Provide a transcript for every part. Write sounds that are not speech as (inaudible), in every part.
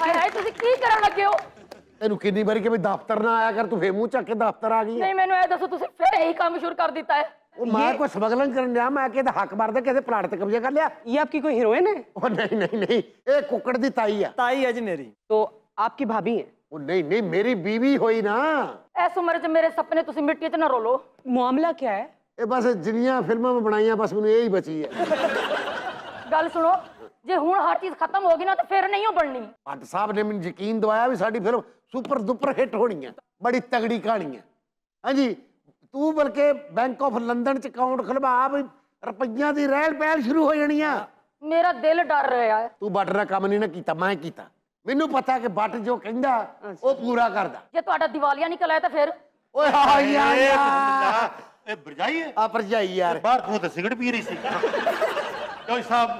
हाय हाय ਤੁਸੀਂ ਕੀ ਕਰਨ ਲੱਗੇ ਹੋ ਤੈਨੂੰ ਕਿੰਨੀ ਵਾਰੀ ਕਿ ਵੀ ਦਫ਼ਤਰ ਨਾ ਆਇਆ ਕਰ ਤੂੰ ਫੇਰ ਮੂੰਹ ਚੱਕ ਕੇ ਦਫ਼ਤਰ ਆ ਗਈ ਨਹੀਂ ਮੈਨੂੰ ਇਹ ਦੱਸੋ ਤੁਸੀਂ ਫੇਰ ਇਹੀ ਕੰਮ ਸ਼ੁਰੂ ਕਰ ਦਿੱਤਾ ਹੈ ਉਹ ਮੈਂ ਕੋਈ ਸਮਗਲਿੰਗ ਕਰਨ ਲਿਆ ਮੈਂ ਕਿਹਦਾ ਹੱਕ ਮਾਰਦਾ ਕਿਸੇ ਪਲਾਟ ਤੇ ਕਬਜ਼ਾ ਕਰ ਲਿਆ ਇਹ ਆਪਕੀ ਕੋਈ ਹੀਰੋਇਨ ਹੈ ਉਹ ਨਹੀਂ ਨਹੀਂ ਨਹੀਂ ਇਹ ਕੁੱਕੜ ਦੀ ਤਾਈ ਆ ਤਾਈ ਹੈ ਜੀ ਮੇਰੀ ਤੋ ਆਪਕੀ ਭਾਬੀ ਹੈ ਉਹ नहीं नहीं मेरी बीवी हुई ना इस उम्र च मेरे सपने तुम मिट्टी च ना रोलो मामला क्या है ए बस जिन्निया फिल्मा में बनाई बस मैं यही बची है गल सुनो ਜੇ ਹੁਣ ਹਰ ਚੀਜ਼ ਖਤਮ ਹੋ ਗਈ ਨਾ ਤਾਂ ਫਿਰ ਨਹੀਂ ਉਹ ਬਣਨੀ ਭੱਟ ਸਾਹਿਬ ਨੇ ਮੈਨੂੰ ਯਕੀਨ ਦਵਾਇਆ ਵੀ ਸਾਡੀ ਫਿਲਮ ਸੁਪਰ ਦੁਪਰ ਹਿੱਟ ਹੋਣੀ ਹੈ ਬੜੀ ਤਗੜੀ ਕਹਾਣੀ ਹੈ ਹਾਂਜੀ ਤੂੰ ਬਲਕਿ ਬੈਂਕ ਆਫ ਲੰਡਨ ਚ ਅਕਾਊਂਟ ਖੁਲਵਾ ਵੀ ਰੁਪਈਆਂ ਦੀ ਰਹਿਲ ਪਹਿਲ ਸ਼ੁਰੂ ਹੋ ਜਾਣੀ ਆ ਮੇਰਾ ਦਿਲ ਡਰ ਰਿਹਾ ਹੈ ਤੂੰ ਬੱਟ ਦਾ ਕੰਮ ਨਹੀਂ ਨਾ ਕੀਤਾ ਮੈਂ ਕੀਤਾ ਮੈਨੂੰ ਪਤਾ ਕਿ ਬੱਟ ਜੋ ਕਹਿੰਦਾ ਉਹ ਪੂਰਾ ਕਰਦਾ ਜੇ ਤੁਹਾਡਾ ਦੀਵਾਲੀਆ ਨਿਕਲ ਆਇਆ ਤਾਂ ਫਿਰ ਓਏ ਹਾਂ ਯਾਰ ਇਹ ਬਰਜਾਈ ਹੈ ਆ ਬਰਜਾਈ ਯਾਰ ਬਾਹਰ ਤੋਂ ਤਾਂ ਸਿਗਰਟ ਪੀ ਰਹੀ ਸੀ ਕੋਈ ਸਾਹਿਬ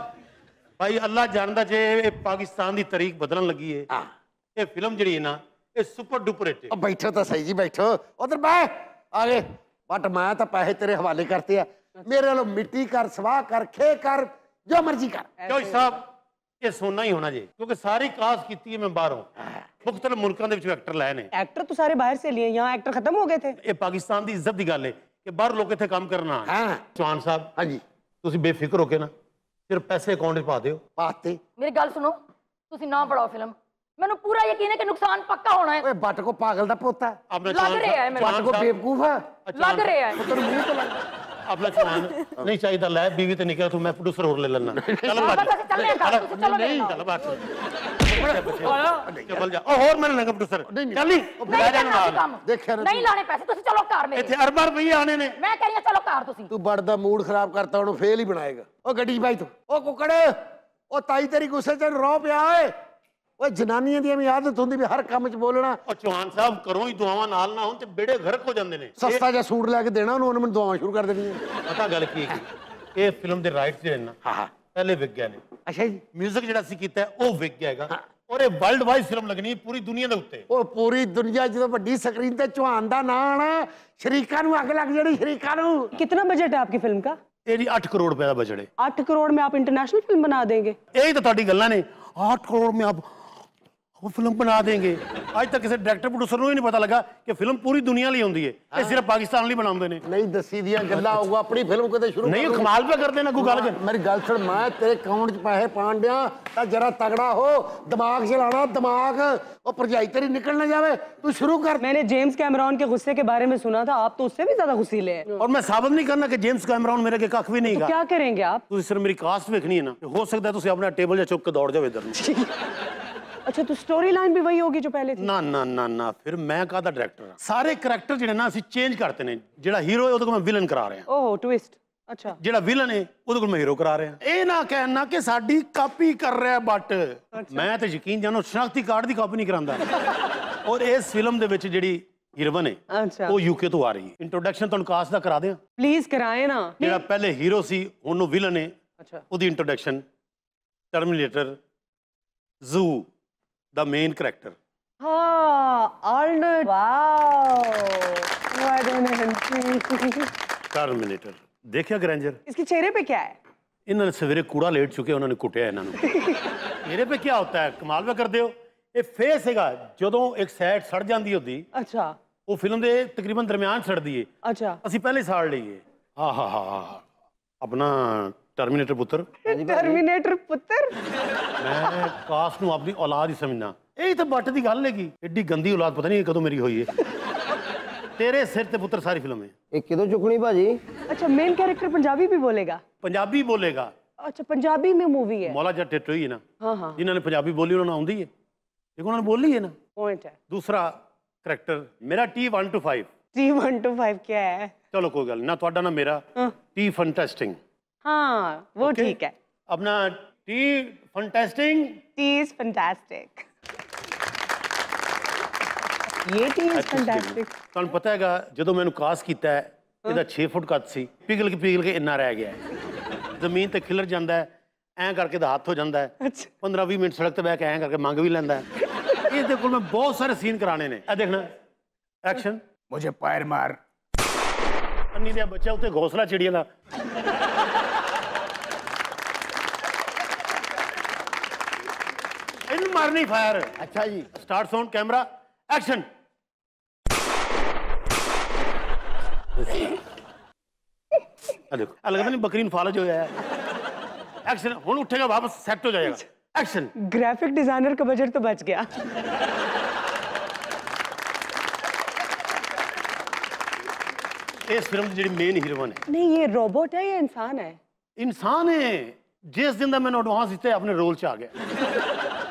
भाई अल्लाह जानता जे पाकिस्तान ਪਾਕਿਸਤਾਨ ਦੀ ਤਾਰੀਖ ਬਦਲਣ ਲੱਗੀ ਏ ਹਾਂ ਇਹ ਫਿਲਮ ਜਿਹੜੀ ਹੈ ਨਾ ਇਹ ਸੁਪਰ ਡੁਪਰ ਹਿੱਟ ਹੈ ਬੈਠੋ ਤਾਂ ਸਹੀ ਜੀ ਬੈਠੋ ਉਧਰ ਬੈ ਆ ਗਏ ਬਟ ਮੈਂ ਤਾਂ ਪੈਸੇ ਤੇਰੇ ਹਵਾਲੇ ਕਰਤੇ ਆ ਮੇਰੇ ਵੱਲੋਂ ਮਿੱਟੀ ਕਰ जो मर्जी कर चौधरी साहब ये सोना ही होना चाहिए क्योंकि सारी कास्ट की है मैं बाहर हाँ। मुख्तल मुल्कों के एक्टर लाए ने एक्टर तो सारे बाहर से लिए यहाँ एक्टर खत्म हो गए थे ये पाकिस्तान की इज्जत की गल है कि बाहर लोग इतने काम करना हाँ। चौहान साहब हां जी तुम बेफिक्र हो ना ਫਿਰ ਪੈਸੇ ਅਕਾਊਂਟ 'ਚ ਪਾ ਦਿਓ ਪਾਤੇ ਮੇਰੀ ਗੱਲ ਸੁਣੋ ਤੁਸੀਂ ਨਾ ਪੜਾਓ ਫਿਲਮ ਮੈਨੂੰ ਪੂਰਾ ਯਕੀਨ ਹੈ ਕਿ ਨੁਕਸਾਨ ਪੱਕਾ ਹੋਣਾ ਹੈ ਓਏ ਬੱਟ ਕੋ ਪਾਗਲ ਦਾ ਪੋਤਾ ਲੱਗ ਰਿਹਾ ਹੈ ਮੈਨੂੰ। ਬੱਟ ਕੋ ਬੇਵਕੂਫ ਹੈ ਲੱਗ ਰਿਹਾ ਹੈ ਤੈਨੂੰ ਮੂੰਹ ਤੋਂ ਲੱਗਦਾ ਆਪਣਾ ਚਾਹਨ ਨਹੀਂ ਚਾਹੀਦਾ ਲੈ ਬੀਵੀ ਤੇ ਨਿਕਲ ਤੂੰ ਮੈਂ ਪ੍ਰੋਡਿਊਸਰ ਹੋਰ ਲੈ ਲੈਣਾ ਚੱਲ ਬੱਟ ਚੱਲ ਚੱਲੇ ਚੱਲ ਬੱਟ ਚੱਲ ਜਾ ਉਹ ਹੋਰ ਮੈਨੂੰ ਨੰਗਮ ਟੁੱਸਰ ਚੱਲ ਨਹੀਂ ਬੁਲਾ ਜਾਣ ਨਾਲ ਦੇਖ ਨਹੀਂ ਲਾਣੇ ਪੈਸੇ ਤੁਸੀਂ ਚਲੋ ਘਰ ਮੇਰੇ ਇੱਥੇ ਅਰਬਾਂ ਰੁਪਏ ਆਣੇ ਨੇ ਮੈਂ ਕਹਿੰਦੀ ਚਲੋ ਘਰ ਤੁਸੀਂ ਤੂੰ ਬੜ ਦਾ ਮੂਡ ਖਰਾਬ ਕਰਤਾ ਉਹਨੂੰ ਫੇਲ ਹੀ ਬਣਾਏਗਾ ਉਹ ਗੱਡੀ ਬਾਈ ਤੂੰ ਉਹ ਕੁਕੜ ਉਹ ਤਾਈ ਤੇਰੀ ਗੁੱਸੇ 'ਚ ਰੋ ਪਿਆ ਓਏ ਓਏ ਜਨਾਨੀਆਂ ਦੀ ਵੀ ਆਦਤ ਹੁੰਦੀ ਵੀ ਹਰ ਕੰਮ 'ਚ ਬੋਲਣਾ ਉਹ ਚੌਹਾਨ ਸਾਹਿਬ ਕਰੋ ਹੀ ਦੁਆਵਾਂ ਨਾਲ ਨਾ ਹੁਣ ਤੇ ਬੇੜੇ ਘਰ ਕੋ ਜਾਂਦੇ ਨੇ ਸਸਤਾ ਜਿਹਾ ਸੂਟ ਲੈ ਕੇ ਦੇਣਾ ਉਹਨੂੰ ਉਹਨੇ ਮੈਨੂੰ ਦੁਆਵਾਂ ਸ਼ੁਰੂ ਕਰ ਦੇਣੀਆਂ ਪਤਾ ਗੱਲ ਕੀ ਹੈ ਇਹ ਫਿਲਮ ਦੇ ਰਾਈਟਸ ਜਿਹੜੇ ਨਾ ਹਾਂ ਪਹਿਲੇ ਵਿਕ ਗਏ ਨੇ ਅੱਛਾ ਜੀ 뮤직 ਜਿਹੜਾ ਸੀ ਕੀਤਾ ਉਹ ਵਿਕ ਗਿਆ ਹੈਗਾ ਔਰ ਇਹ ਵਰਲਡ ਵਾਈਡ ਫਿਲਮ ਲੱਗਣੀ ਪੂਰੀ ਦੁਨੀਆ ਦੇ ਉੱਤੇ ਉਹ ਪੂਰੀ ਦੁਨੀਆ ਜਦੋਂ ਵੱਡੀ ਸਕਰੀਨ ਤੇ ਚੁਹਾਨ ਦਾ ਨਾਂ ਆਣਾ ਸ਼ਰੀਕਾ ਨੂੰ ਅੱਗ ਲੱਗ ਜਣੀ ਸ਼ਰੀਕਾ ਨੂੰ ਕਿੰਨਾ ਬਜਟ ਹੈ ਆਪਕੀ ਫਿਲਮ ਦਾ ਤੇਰੀ 8 ਕਰੋੜ ਰੁਪਏ ਦਾ ਬਜਟ ਹੈ 8 ਕਰੋੜ ਮੈਂ ਆਪ ਇੰਟਰਨੈਸ਼ਨਲ ਫਿਲਮ ਬਣਾ ਦੇਗੇ ਇਹ ਤਾਂ ਤੁਹਾਡੀ ਗੱਲਾਂ ਨੇ 8 ਕਰੋੜ ਮੈਂ ਆਪ वो फिल्म बना देंगे अज तक किसी डायरेक्टर प्रोड्यूसर को ही नहीं पता लगा कि फिल्म पूरी दुनिया लिए आती है हाँ। सिर्फ पाकिस्तान लिए बनाते हैं नहीं दसी दी गला होगा अपनी फिल्म कहते तो शुरू नहीं कमाल पे करते ना कोई गल मेरी गल सुन मैं तेरे अकाउंट च पैसे पाण दिया तो जरा तगड़ा हो दिमाग चलाना दिमाग और भरजाई तेरी निकल ना जाए तू शुरू कर मैंने जेम्स कैमरॉन के गुस्से के बारे में सुना था आप तो उससे भी ज्यादा गुस्से ले और मैं साबित नहीं करना कि जेम्स कैमरॉन मेरे के कख भी नहीं तो क्या करेंगे आप सिर्फ मेरी कास्ट देखनी है ना हो सकता है अपना टेबल या चुप के दौड़ जाओ इधर (laughs) अच्छा तो स्टोरी लाइन भी वही होगी जो पहले थी ना ना ना ना फिर मैं का डायरेक्टर हाँ। सारे करैक्टर जो ना चेंज करते हैं जो हीरो है मैं विलन करा रहा ओह ट्विस्ट अच्छा विलन है मैं हीरो करा रहा ये ना कहना कि साड़ी कापी कर रहा है बट अच्छा। मैं तो यकीन जानो शनाख्ती कार्ड की कापी नहीं करा और इस फिल्म जी हीरवन है अच्छा। वो यूके तो आ रही है इंट्रोडक्शन तुम कास्ट का करा दें प्लीज कराए ना जो पहले हीरो सी विलन है अच्छा। इंट्रोडक्शन टर्मिनेटर जू the main character. हाँ Arnold wow what an entry Terminator देखिया ग्रेंजर इसके चेहरे पे क्या है इन्होंने सवेरे कूड़ा लेट चुके उन्होंने कुटिया इन्होंने चेहरे पे क्या होता है कमाल में कर दियो ਇਹ ਫੇਸ ਹੈਗਾ ਜਦੋਂ ਇੱਕ ਸਾਈਡ ਸੜ ਜਾਂਦੀ ਹੁੰਦੀ ਅੱਛਾ ਉਹ ਫਿਲਮ ਦੇ ਤਕਰੀਬਨ ਦਰਮਿਆਨ ਸੜਦੀ ਏ ਅੱਛਾ ਅਸੀਂ ਪਹਿਲੇ ਸਾੜ ਲਈਏ ਆਹਾ ਹਾ ਹਾ अपना ਟਰਮੀਨੇਟਰ ਪੁੱਤਰ ਟਰਮੀਨੇਟਰ ਪੁੱਤਰ ਮੈਂ ਕਾਸ ਨੂੰ ਆਪਣੀ ਔਲਾਦ ਹੀ ਸਮਝਣਾ ਇਹ ਤਾਂ ਬੱਟ ਦੀ ਗੱਲ ਹੈਗੀ ਐਡੀ ਗੰਦੀ ਔਲਾਦ ਪਤਾ ਨਹੀਂ ਕਦੋਂ ਮੇਰੀ ਹੋਈ ਹੈ ਤੇਰੇ ਸਿਰ ਤੇ ਪੁੱਤਰ ਸਾਰੀ ਫਿਲਮ ਹੈ ਇਹ ਕਿਦੋਂ ਚੁਕਣੀ ਭਾਜੀ ਅੱਛਾ ਮੇਨ ਕੈਰੈਕਟਰ ਪੰਜਾਬੀ ਵੀ ਬੋਲੇਗਾ ਪੰਜਾਬੀ ਬੋਲੇਗਾ अच्छा पंजाबी में मूवी है मौला जट टिटो ही है ना हाँ हाँ जिन्होंने पंजाबी बोली उन्होंने आँदी है एक उन्होंने बोली है ना पॉइंट है दूसरा करैक्टर मेरा T one two five T one two five क्या है चलो कोई गल ना थोड़ा ना मेरा टी फंटेस्टिंग हाँ वो ठीक okay. है अपना T fantastic T is fantastic ये टी इज फंटास्टिक तो अन पता हैगा जब मैंने कास की था इधर छः फुट का थी पीगल के पीगल के इन्ना रह गया जमीन तक खिलर जान दा ऐं करके हाथ हो जान दा पंद्रह भी मिनट सड़क तक बैठ के ऐं करके मांग भी लें दा इस देखो मैं बहुत सारे सीन कराने ने अब देखना एक्शन मुझे पायर मार अन्नी दिया बच्चा उसे घोसला चिड़िया था मारनी फायर अच्छा जी स्टार्ट साउंड कैमरा एक्शन अलग नहीं बकरीन फाल जो है एक्शन हूं उठेगा वापस सेट हो जाएगा एक्शन ग्राफिक डिजाइनर का बजट तो बच गया इस फिल्म की जी मेन हीरोइन है नहीं ये रोबोट है या इंसान है इंसान है जिस दिन का मैंने एडवांस दिता अपने रोल च आ गया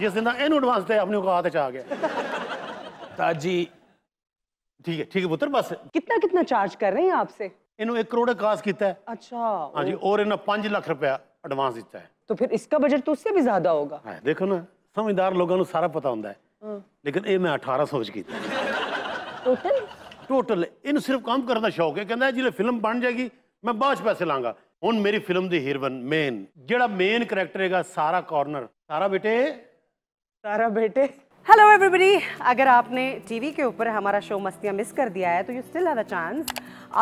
जिस जिसदिन इन एडवांस वास्ते अपनी औकात च आ गया ताजी ठीक है ठीक है पुत्र बस कितना कितना चार्ज कर रहे हैं आपसे इन एक करोड़ काज किया है अच्छा हाँ जी और इन्हें पांच लाख रुपया एडवांस दिता है तो फिर इसका बजट तो उससे भी ज्यादा होगा हाँ, देखो ना समझदार लोगों को सारा पता होता है हाँ। लेकिन ये मैं अठारह सोच की टोटल टोटल इन सिर्फ काम करने का शौक है कहना जिले फिल्म बन जाएगी मैं बाद पैसे लाँगा हूँ मेरी फिल्म की हीरोइन मेन जोड़ा मेन करैक्टर है सारा कॉर्नर सारा बेटे तारा बेटे हेलो एवरीबडी अगर आपने टीवी के ऊपर हमारा शो मस्तियाँ मिस कर दिया है तो you still have a chance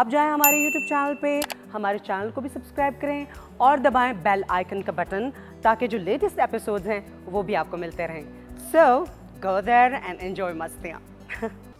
आप जाएं हमारे यूट्यूब चैनल पे हमारे चैनल को भी सब्सक्राइब करें और दबाएं बेल आइकन का बटन ताकि जो लेटेस्ट एपिसोड्स हैं वो भी आपको मिलते रहें सो गो देर एंड एन्जॉय मस्तियाँ